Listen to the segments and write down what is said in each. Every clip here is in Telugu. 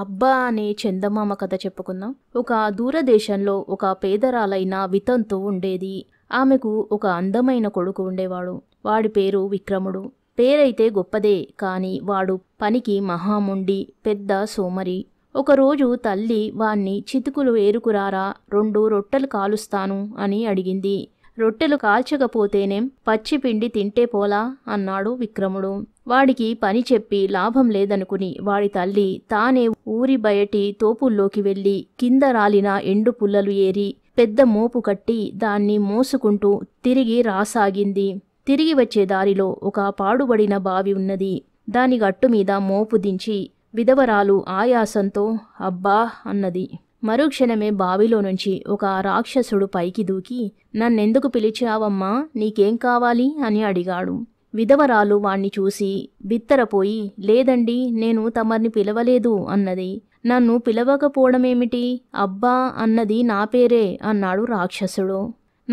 అబ్బా అనే చందమామ కథ చెప్పుకుందాం ఒక దూరదేశంలో ఒక పేదరాలైన వితంతు ఉండేది ఆమెకు ఒక అందమైన కొడుకు ఉండేవాడు వాడి పేరు విక్రముడు పేరైతే గొప్పదే కాని వాడు పనికి మహాముండి పెద్ద సోమరి ఒకరోజు తల్లి వాణ్ణి చితుకులు ఏరుకురారా రెండు రొట్టెలు కాలుస్తాను అని అడిగింది రొట్టెలు కాల్చకపోతేనేం పచ్చిపిండి తింటే పోలా అన్నాడు విక్రముడు వాడికి పని చెప్పి లాభం లేదనుకుని వాడి తల్లి తానే ఊరి బయటి తోపుల్లోకి వెళ్ళి కింద రాలిన ఎండు పుల్లలు ఏరి పెద్ద మోపు కట్టి దాన్ని మోసుకుంటూ తిరిగి రాసాగింది తిరిగి వచ్చే దారిలో ఒక పాడుబడిన బావి ఉన్నది దాని గట్టు మీద మోపు దించి విధవరాలు ఆయాసంతో అబ్బా అన్నది మరుక్షణమే బావిలో నుంచి ఒక రాక్షసుడు పైకి దూకి నన్నెందుకు పిలిచావమ్మా నీకేం కావాలి అని అడిగాడు విధవరాలు వాణ్ణి చూసి బిత్తరపోయి లేదండి నేను తమర్ని పిలవలేదు అన్నది నన్ను పిలవకపోవడమేమిటి అబ్బా అన్నది నా పేరే అన్నాడు రాక్షసుడు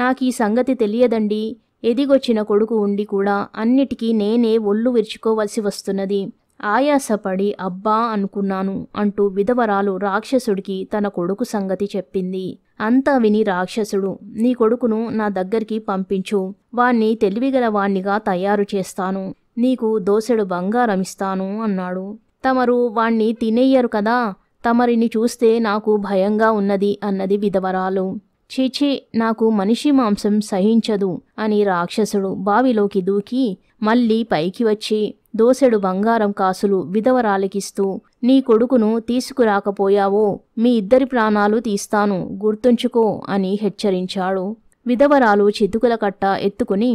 నాకీ సంగతి తెలియదండి ఎదిగొచ్చిన కొడుకు ఉండి కూడా అన్నిటికీ నేనే ఒళ్ళు విరుచుకోవలసి వస్తున్నది ఆయాసపడి అబ్బా అనుకున్నాను అంటూ విధవరాలు రాక్షసుడికి తన కొడుకు సంగతి చెప్పింది అంతా విని రాక్షసుడు నీ కొడుకును నా దగ్గరికి పంపించు వాణ్ణి తెలివిగల వాణ్ణిగా తయారు చేస్తాను నీకు దోసెడు బంగారం ఇస్తాను అన్నాడు తమరు వాణ్ణి తినేయ్యరు కదా తమరిని చూస్తే నాకు భయంగా ఉన్నది అన్నది విధవరాలు చీచి నాకు మనిషి మాంసం సహించదు అని రాక్షసుడు బావిలోకి దూకి మళ్ళీ పైకి వచ్చి దోసెడు బంగారం కాసులు విధవరాలికిస్తూ నీ కొడుకును తీసుకురాకపోయావో మీ ఇద్దరి ప్రాణాలు తీస్తాను గుర్తుంచుకో అని హెచ్చరించాడు విధవరాలు చితుకుల కట్ట ఎత్తుకుని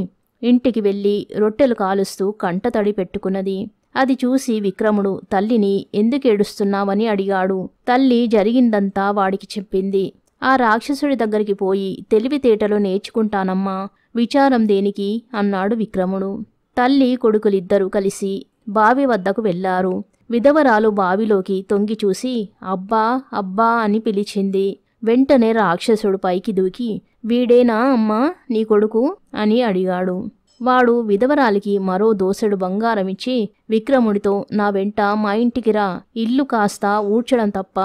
ఇంటికి వెళ్ళి రొట్టెలు కాలుస్తూ కంటతడి పెట్టుకున్నది అది చూసి విక్రముడు తల్లిని ఎందుకేడుస్తున్నావని అడిగాడు తల్లి జరిగిందంతా వాడికి చెప్పింది ఆ రాక్షసుడి దగ్గరికి పోయి తెలివితేటలు నేర్చుకుంటానమ్మా విచారం దేనికి అన్నాడు విక్రముడు తల్లి కొడుకులిద్దరూ కలిసి బావి వద్దకు వెళ్లారు విధవరాలు బావిలోకి తొంగి చూసి అబ్బా అబ్బా అని పిలిచింది వెంటనే రాక్షసుడు పైకి దూకి వీడేనా అమ్మా నీ కొడుకు అని అడిగాడు వాడు విధవరాలికి మరో దోసెడు బంగారమిచ్చి విక్రముడితో నా వెంట మా ఇంటికి రా ఇల్లు కాస్త ఊడ్చడం తప్ప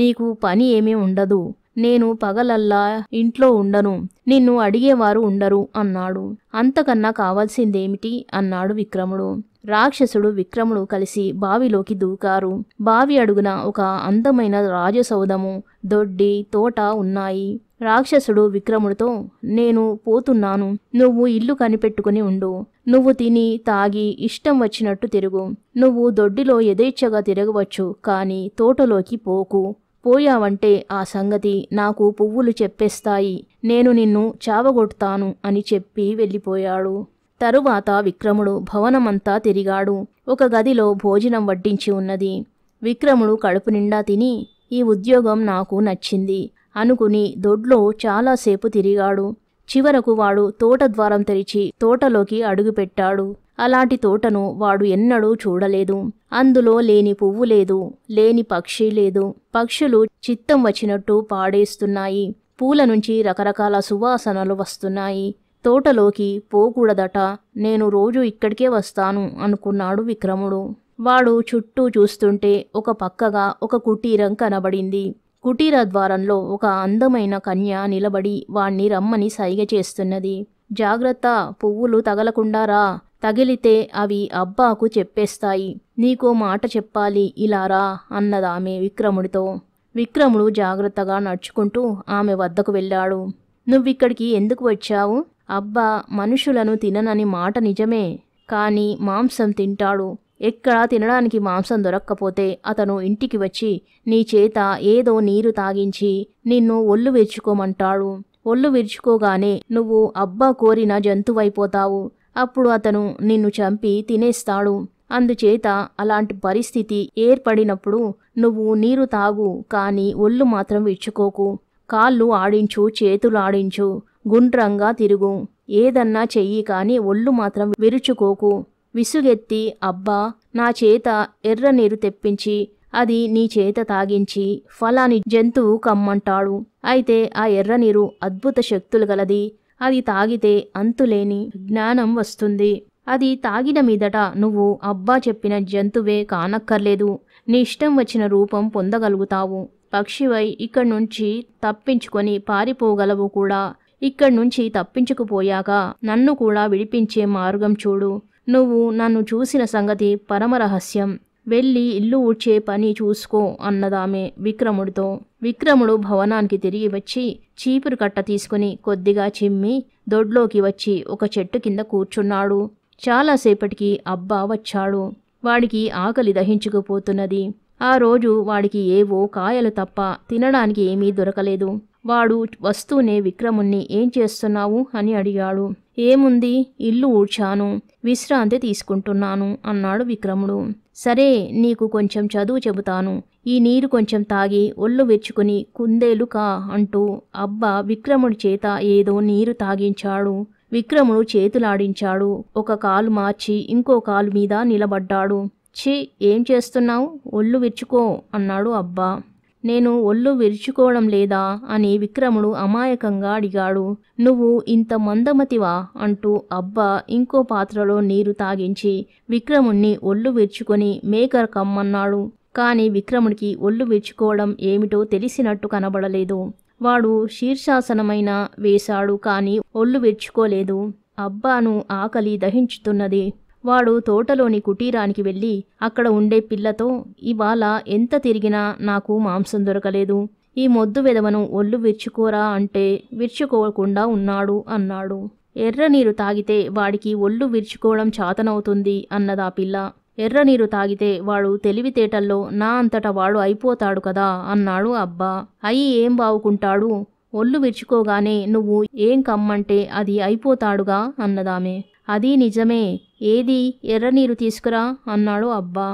నీకు పని ఏమీ ఉండదు నేను పగలల్లా ఇంట్లో ఉండను నిన్ను అడిగేవారు ఉండరు అన్నాడు అంతకన్నా కావాల్సిందేమిటి అన్నాడు విక్రముడు రాక్షసుడు విక్రముడు కలిసి బావిలోకి దూకారు బావి అడుగున ఒక అందమైన రాజసౌధము దొడ్డి తోట ఉన్నాయి రాక్షసుడు విక్రముడితో నేను పోతున్నాను నువ్వు ఇల్లు కనిపెట్టుకుని ఉండు నువ్వు తిని తాగి ఇష్టం వచ్చినట్టు తిరుగు నువ్వు దొడ్డిలో యథేచ్ఛగా తిరగవచ్చు కానీ తోటలోకి పోకు పోయావంటే ఆ సంగతి నాకు పువ్వులు చెప్పేస్తాయి నేను నిన్ను చావగొడతాను అని చెప్పి వెళ్ళిపోయాడు తరువాత విక్రముడు భవనమంతా తిరిగాడు ఒక గదిలో భోజనం వడ్డించి ఉన్నది విక్రముడు కడుపు నిండా తిని ఈ ఉద్యోగం నాకు నచ్చింది అనుకుని దొడ్లో చాలాసేపు తిరిగాడు చివరకు వాడు తోట ద్వారం తెరిచి తోటలోకి అడుగుపెట్టాడు అలాంటి తోటను వాడు ఎన్నడూ చూడలేదు అందులో లేని పువ్వు లేదు లేని పక్షి లేదు పక్షులు చిత్తం వచ్చినట్టు పాడేస్తున్నాయి పూల నుంచి రకరకాల సువాసనలు వస్తున్నాయి తోటలోకి పోకూడదట నేను రోజు ఇక్కడికే వస్తాను అనుకున్నాడు విక్రముడు వాడు చుట్టూ చూస్తుంటే ఒక పక్కగా ఒక కుటీరం కనబడింది కుటీర ద్వారంలో ఒక అందమైన కన్య నిలబడి వాణ్ణి రమ్మని సైగ చేస్తున్నది జాగ్రత్త పువ్వులు తగలకుండా రా తగిలితే అవి అబ్బాకు చెప్పేస్తాయి నీకో మాట చెప్పాలి ఇలా రా అన్నదామె విక్రముడితో విక్రముడు జాగ్రత్తగా నడుచుకుంటూ ఆమె వద్దకు వెళ్ళాడు నువ్విక్కడికి ఎందుకు వచ్చావు అబ్బా మనుషులను తిననని మాట నిజమే కానీ మాంసం తింటాడు ఎక్కడ తినడానికి మాంసం దొరక్కపోతే అతను ఇంటికి వచ్చి నీ చేత ఏదో నీరు తాగించి నిన్ను ఒళ్ళు విరుచుకోమంటాడు ఒళ్ళు విరుచుకోగానే నువ్వు అబ్బా కోరిన జంతువైపోతావు అప్పుడు అతను నిన్ను చంపి తినేస్తాడు అందుచేత అలాంటి పరిస్థితి ఏర్పడినప్పుడు నువ్వు నీరు తాగు కానీ ఒళ్ళు మాత్రం విచ్చుకోకు కాళ్ళు ఆడించు చేతులు ఆడించు గుండ్రంగా తిరుగు ఏదన్నా చెయ్యి కానీ ఒళ్ళు మాత్రం విరుచుకోకు విసుగెత్తి అబ్బా నా చేత ఎర్ర నీరు తెప్పించి అది నీ చేత తాగించి ఫలాని జంతువు కమ్మంటాడు అయితే ఆ ఎర్రనీరు అద్భుత శక్తులు గలది అది తాగితే అంతులేని జ్ఞానం వస్తుంది అది తాగిన మీదట నువ్వు అబ్బా చెప్పిన జంతువే కానక్కర్లేదు నీ ఇష్టం వచ్చిన రూపం పొందగలుగుతావు పక్షివై ఇక్కడి నుంచి తప్పించుకొని పారిపోగలవు కూడా ఇక్కడి నుంచి తప్పించుకుపోయాక నన్ను కూడా విడిపించే మార్గం చూడు నువ్వు నన్ను చూసిన సంగతి పరమరహస్యం వెళ్ళి ఇల్లు ఊడ్చే పని చూసుకో అన్నదామె విక్రముడితో విక్రముడు భవనానికి తిరిగి వచ్చి చీపురు కట్ట తీసుకుని కొద్దిగా చిమ్మి దొడ్లోకి వచ్చి ఒక చెట్టు కింద కూర్చున్నాడు చాలాసేపటికి అబ్బా వచ్చాడు వాడికి ఆకలి దహించుకుపోతున్నది ఆ రోజు వాడికి ఏవో కాయలు తప్ప తినడానికి ఏమీ దొరకలేదు వాడు వస్తూనే విక్రముణ్ణి ఏం చేస్తున్నావు అని అడిగాడు ఏముంది ఇల్లు ఊడ్చాను విశ్రాంతి తీసుకుంటున్నాను అన్నాడు విక్రముడు సరే నీకు కొంచెం చదువు చెబుతాను ఈ నీరు కొంచెం తాగి ఒళ్ళు వెచ్చుకుని కుందేలు కా అంటూ అబ్బా విక్రముడి చేత ఏదో నీరు తాగించాడు విక్రముడు చేతులాడించాడు ఒక కాలు మార్చి ఇంకో కాలు మీద నిలబడ్డాడు ఛీ ఏం చేస్తున్నావు ఒళ్ళు విరుచుకో అన్నాడు అబ్బా నేను ఒళ్ళు విరుచుకోవడం లేదా అని విక్రముడు అమాయకంగా అడిగాడు నువ్వు ఇంత మందమతివా అంటూ అబ్బా ఇంకో పాత్రలో నీరు తాగించి విక్రముణ్ణి ఒళ్ళు విరుచుకొని మేకర్ కమ్మన్నాడు కానీ విక్రముడికి ఒళ్ళు విరుచుకోవడం ఏమిటో తెలిసినట్టు కనబడలేదు వాడు శీర్షాసనమైన వేశాడు కానీ ఒళ్ళు విరుచుకోలేదు అబ్బాను ఆకలి దహించుతున్నది వాడు తోటలోని కుటీరానికి వెళ్ళి అక్కడ ఉండే పిల్లతో ఇవాళ ఎంత తిరిగినా నాకు మాంసం దొరకలేదు ఈ మొద్దు వెదవను ఒళ్ళు విర్చుకోరా అంటే విర్చుకోకుండా ఉన్నాడు అన్నాడు ఎర్రనీరు తాగితే వాడికి ఒళ్ళు విర్చుకోవడం చాతనవుతుంది అన్నదా పిల్ల ఎర్రనీరు తాగితే వాడు తెలివితేటల్లో నా అంతట వాడు అయిపోతాడు కదా అన్నాడు అబ్బా అయి ఏం బావుకుంటాడు ఒళ్ళు విర్చుకోగానే నువ్వు ఏం కమ్మంటే అది అయిపోతాడుగా అన్నదామే అది నిజమే ఏది ఎర్రనీరు తీసుకురా అన్నాడు అబ్బా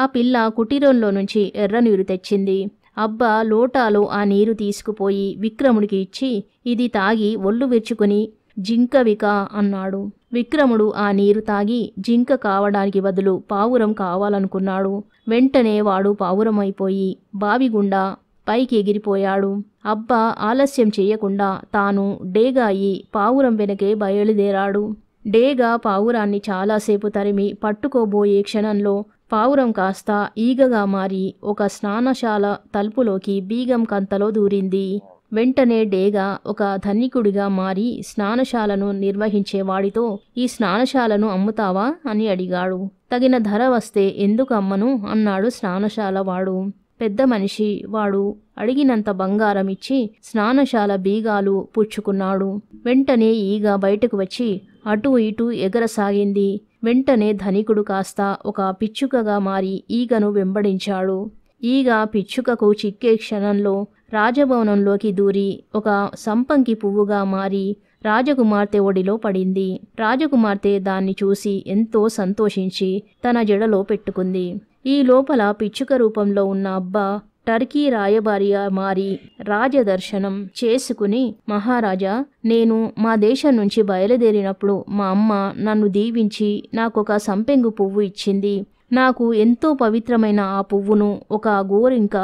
ఆ పిల్ల కుటీరంలో నుంచి ఎర్రనీరు తెచ్చింది అబ్బా లోటాలో ఆ నీరు తీసుకుపోయి విక్రముడికి ఇచ్చి ఇది తాగి ఒళ్ళు విరుచుకుని జింకవిక అన్నాడు విక్రముడు ఆ నీరు తాగి జింక కావడానికి బదులు పావురం కావాలనుకున్నాడు వెంటనే వాడు పావురమైపోయి బావిగుండా పైకి ఎగిరిపోయాడు అబ్బా ఆలస్యం చేయకుండా తాను డేగాయి పావురం వెనకే బయలుదేరాడు డేగా పావురాన్ని చాలాసేపు తరిమి పట్టుకోబోయే క్షణంలో పావురం కాస్త ఈగగా మారి ఒక స్నానశాల తలుపులోకి బీగం కంతలో దూరింది వెంటనే డేగా ఒక ధనికుడిగా మారి స్నానశాలను నిర్వహించేవాడితో ఈ స్నానశాలను అమ్ముతావా అని అడిగాడు తగిన ధర వస్తే ఎందుకు అమ్మను అన్నాడు స్నానశాల వాడు పెద్ద మనిషి వాడు అడిగినంత బంగారం ఇచ్చి స్నానశాల బీగాలు పుచ్చుకున్నాడు వెంటనే ఈగ బయటకు వచ్చి అటూ ఇటూ ఎగరసాగింది వెంటనే ధనికుడు కాస్త ఒక పిచ్చుకగా మారి ఈగను వెంబడించాడు ఈగ పిచ్చుకకు చిక్కే క్షణంలో రాజభవనంలోకి దూరి ఒక సంపంకి పువ్వుగా మారి రాజకుమార్తె ఒడిలో పడింది రాజకుమార్తె దాన్ని చూసి ఎంతో సంతోషించి తన జడలో పెట్టుకుంది ఈ లోపల పిచ్చుక రూపంలో ఉన్న అబ్బా టర్కీ రాయబారిగా మారి రాజదర్శనం చేసుకుని మహారాజా నేను మా దేశం నుంచి బయలుదేరినప్పుడు మా అమ్మ నన్ను దీవించి నాకొక సంపెంగు పువ్వు ఇచ్చింది నాకు ఎంతో పవిత్రమైన ఆ పువ్వును ఒక గోరింక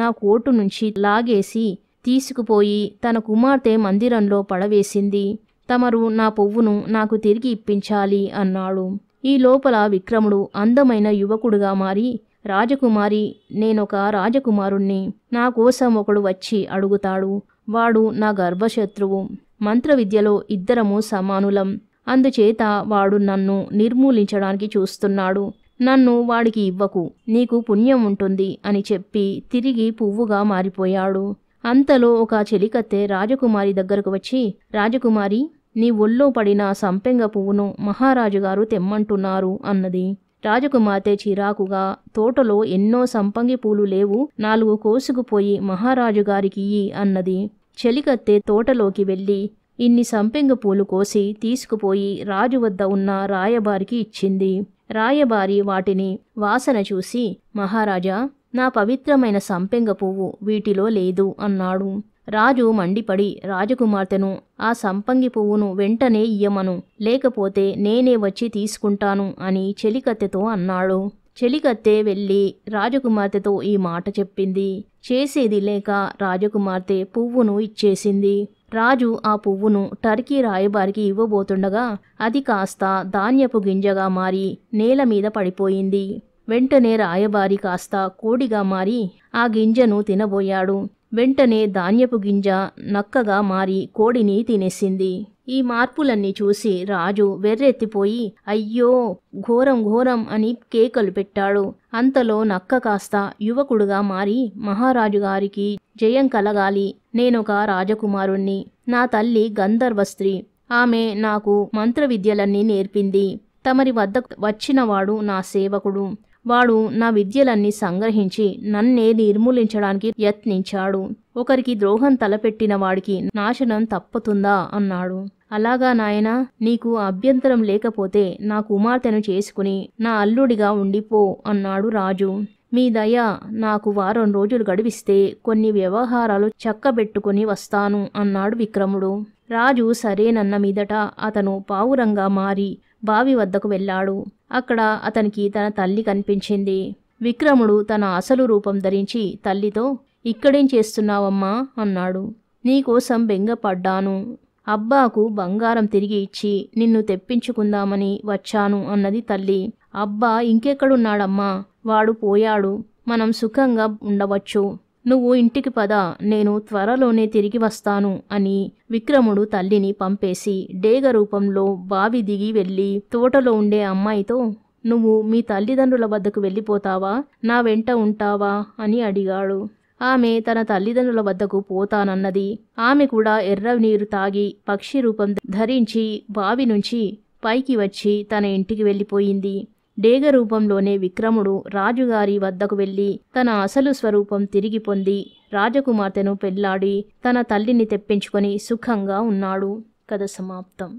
నా కోటు నుంచి లాగేసి తీసుకుపోయి తన కుమార్తె మందిరంలో పడవేసింది తమరు నా పువ్వును నాకు తిరిగి ఇప్పించాలి అన్నాడు ఈ లోపల విక్రముడు అందమైన యువకుడుగా మారి రాజకుమారి నేనొక రాజకుమారుణ్ణి నా కోసం ఒకడు వచ్చి అడుగుతాడు వాడు నా గర్భశత్రువు మంత్ర విద్యలో ఇద్దరము సమానులం అందుచేత వాడు నన్ను నిర్మూలించడానికి చూస్తున్నాడు నన్ను వాడికి ఇవ్వకు నీకు పుణ్యం ఉంటుంది అని చెప్పి తిరిగి పువ్వుగా మారిపోయాడు అంతలో ఒక చెలికత్తె రాజకుమారి దగ్గరకు వచ్చి రాజకుమారి నీ ఒళ్ళో పడిన సంపెంగ పువ్వును మహారాజుగారు తెమ్మంటున్నారు అన్నది రాజకుమార్తె చిరాకుగా తోటలో ఎన్నో సంపంగి పూలు లేవు నాలుగు కోసుకుపోయి మహారాజుగారికి అన్నది చెలికత్తె తోటలోకి వెళ్ళి ఇన్ని సంపెంగ పూలు కోసి తీసుకుపోయి రాజు వద్ద ఉన్న రాయబారికి ఇచ్చింది రాయబారి వాటిని వాసన చూసి మహారాజా నా పవిత్రమైన సంపెంగ పువ్వు వీటిలో లేదు అన్నాడు రాజు మండిపడి రాజకుమార్తెను ఆ సంపంగి పువ్వును వెంటనే ఇయ్యమను లేకపోతే నేనే వచ్చి తీసుకుంటాను అని చెలికత్తెతో అన్నాడు చెలికత్తె వెళ్ళి రాజకుమార్తెతో ఈ మాట చెప్పింది చేసేది లేక రాజకుమార్తె పువ్వును ఇచ్చేసింది రాజు ఆ పువ్వును టర్కీ రాయబారికి ఇవ్వబోతుండగా అది కాస్త ధాన్యపు గింజగా మారి నేల మీద పడిపోయింది వెంటనే రాయబారి కాస్త కోడిగా మారి ఆ గింజను తినబోయాడు వెంటనే ధాన్యపు గింజ నక్కగా మారి కోడిని తినేసింది ఈ మార్పులన్నీ చూసి రాజు వెర్రెత్తిపోయి అయ్యో ఘోరం ఘోరం అని కేకలు పెట్టాడు అంతలో నక్క కాస్త యువకుడుగా మారి మహారాజు గారికి జయం కలగాలి నేనొక రాజకుమారుణ్ణి నా తల్లి గంధర్వ స్త్రీ ఆమె నాకు మంత్ర విద్యలన్నీ నేర్పింది తమరి వద్ద వచ్చినవాడు నా సేవకుడు వాడు నా విద్యలన్నీ సంగ్రహించి నన్నే నిర్మూలించడానికి యత్నించాడు ఒకరికి ద్రోహం తలపెట్టిన వాడికి నాశనం తప్పతుందా అన్నాడు అలాగా నాయనా నీకు అభ్యంతరం లేకపోతే నా కుమార్తెను చేసుకుని నా అల్లుడిగా ఉండిపో అన్నాడు రాజు మీ దయ నాకు వారం రోజులు గడిపిస్తే కొన్ని వ్యవహారాలు చక్కబెట్టుకుని వస్తాను అన్నాడు విక్రముడు రాజు సరేనన్న మీదట అతను పావురంగా మారి బావి వద్దకు వెళ్ళాడు అక్కడ అతనికి తన తల్లి కనిపించింది విక్రముడు తన అసలు రూపం ధరించి తల్లితో ఇక్కడేం చేస్తున్నావమ్మా అన్నాడు నీకోసం బెంగపడ్డాను అబ్బాకు బంగారం తిరిగి ఇచ్చి నిన్ను తెప్పించుకుందామని వచ్చాను అన్నది తల్లి అబ్బా ఇంకెక్కడున్నాడమ్మా వాడు పోయాడు మనం సుఖంగా ఉండవచ్చు నువ్వు ఇంటికి పద నేను త్వరలోనే తిరిగి వస్తాను అని విక్రముడు తల్లిని పంపేసి డేగ రూపంలో బావి దిగి వెళ్ళి తోటలో ఉండే అమ్మాయితో నువ్వు మీ తల్లిదండ్రుల వద్దకు వెళ్ళిపోతావా నా వెంట ఉంటావా అని అడిగాడు ఆమె తన తల్లిదండ్రుల వద్దకు పోతానన్నది ఆమె కూడా ఎర్ర నీరు తాగి పక్షి రూపం ధరించి బావి నుంచి పైకి వచ్చి తన ఇంటికి వెళ్ళిపోయింది డేగ రూపంలోనే విక్రముడు రాజుగారి వద్దకు వెళ్ళి తన అసలు స్వరూపం తిరిగి పొంది రాజకుమార్తెను పెళ్లాడి తన తల్లిని తెప్పించుకొని సుఖంగా ఉన్నాడు కథ సమాప్తం